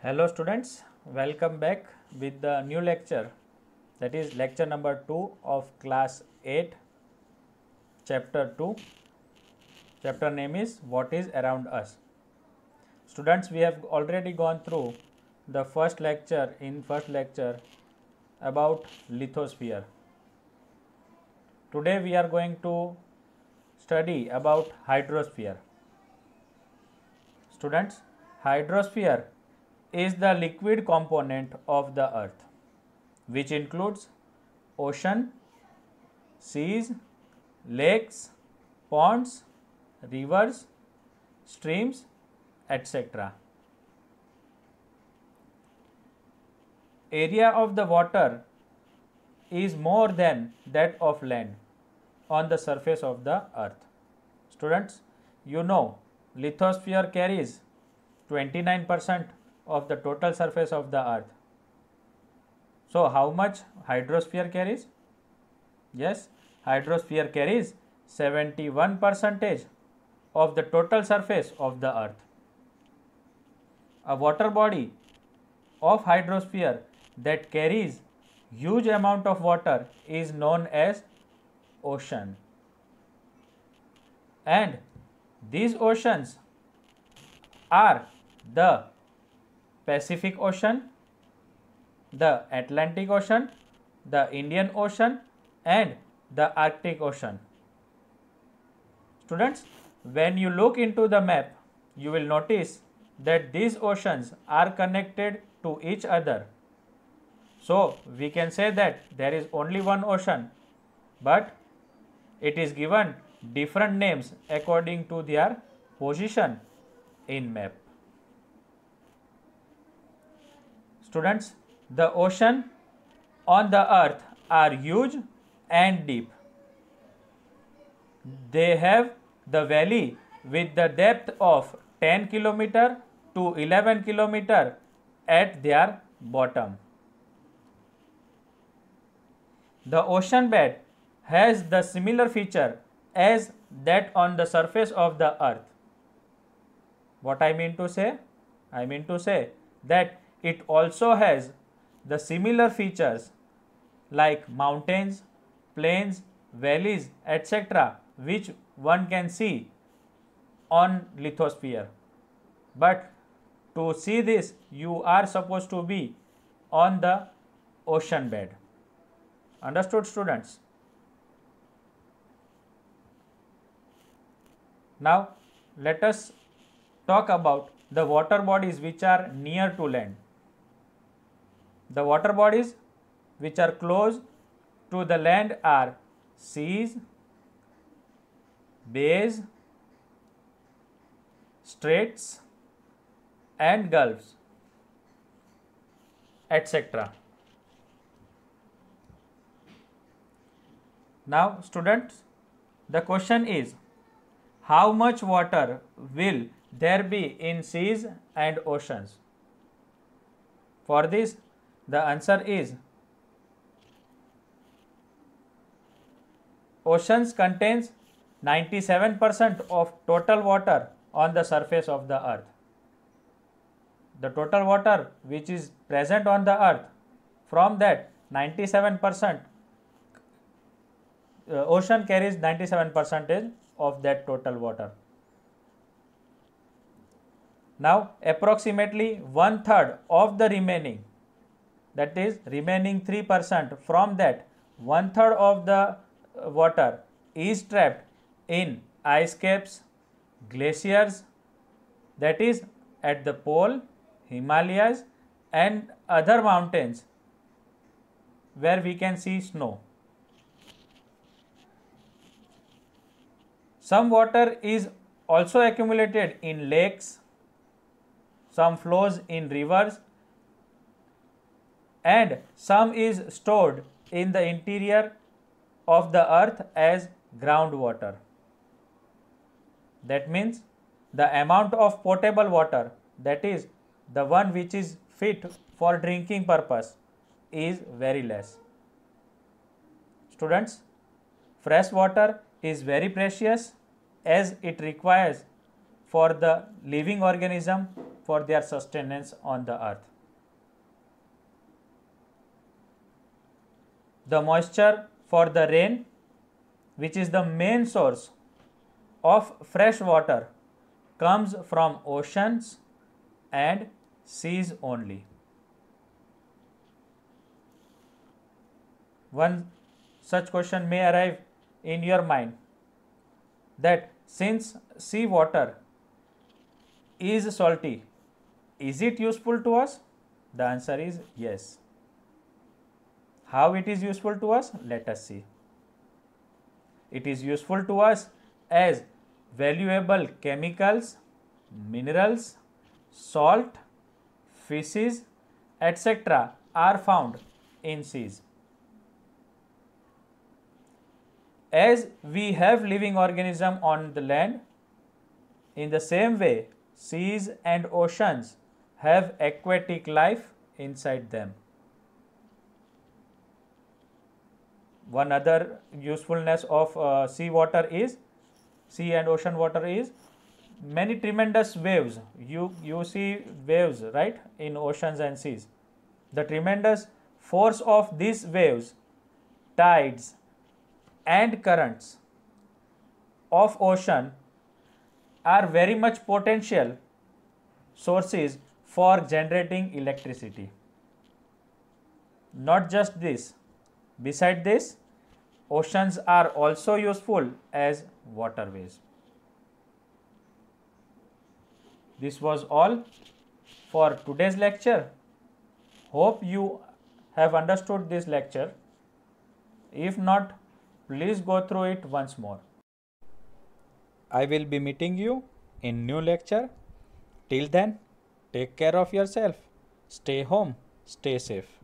Hello students, welcome back with the new lecture that is lecture number 2 of class 8 chapter 2. Chapter name is what is around us. Students we have already gone through the first lecture in first lecture about lithosphere. Today we are going to study about hydrosphere. Students hydrosphere is the liquid component of the earth which includes ocean, seas, lakes, ponds, rivers, streams, etc. Area of the water is more than that of land on the surface of the earth. Students, you know lithosphere carries 29 percent of the total surface of the earth. So, how much hydrosphere carries? Yes, hydrosphere carries 71 percentage of the total surface of the earth. A water body of hydrosphere that carries huge amount of water is known as ocean. And these oceans are the Pacific Ocean, the Atlantic Ocean, the Indian Ocean and the Arctic Ocean. Students, when you look into the map, you will notice that these oceans are connected to each other. So, we can say that there is only one ocean, but it is given different names according to their position in map. Students, the ocean on the earth are huge and deep. They have the valley with the depth of 10 kilometer to 11 kilometer at their bottom. The ocean bed has the similar feature as that on the surface of the earth. What I mean to say? I mean to say that it also has the similar features like mountains, plains, valleys, etc., which one can see on lithosphere. But to see this, you are supposed to be on the ocean bed. Understood, students? Now, let us talk about the water bodies which are near to land. The water bodies which are close to the land are seas, bays, straits and gulfs etc. Now students the question is how much water will there be in seas and oceans? For this the answer is oceans contains 97% of total water on the surface of the earth. The total water which is present on the earth from that 97% uh, ocean carries 97% of that total water. Now approximately one third of the remaining that is remaining 3% from that one third of the uh, water is trapped in ice caps, glaciers that is at the pole, Himalayas and other mountains where we can see snow. Some water is also accumulated in lakes, some flows in rivers and some is stored in the interior of the earth as groundwater. That means the amount of potable water that is the one which is fit for drinking purpose is very less. Students, fresh water is very precious as it requires for the living organism for their sustenance on the earth. the moisture for the rain which is the main source of fresh water comes from oceans and seas only. One such question may arrive in your mind that since sea water is salty, is it useful to us? The answer is yes. How it is useful to us? Let us see. It is useful to us as valuable chemicals, minerals, salt, fishes, etc. are found in seas. As we have living organism on the land, in the same way, seas and oceans have aquatic life inside them. One other usefulness of uh, sea water is, sea and ocean water is many tremendous waves. You, you see waves, right, in oceans and seas. The tremendous force of these waves, tides and currents of ocean are very much potential sources for generating electricity. Not just this, Beside this, oceans are also useful as waterways. This was all for today's lecture. Hope you have understood this lecture. If not, please go through it once more. I will be meeting you in new lecture. Till then, take care of yourself. Stay home. Stay safe.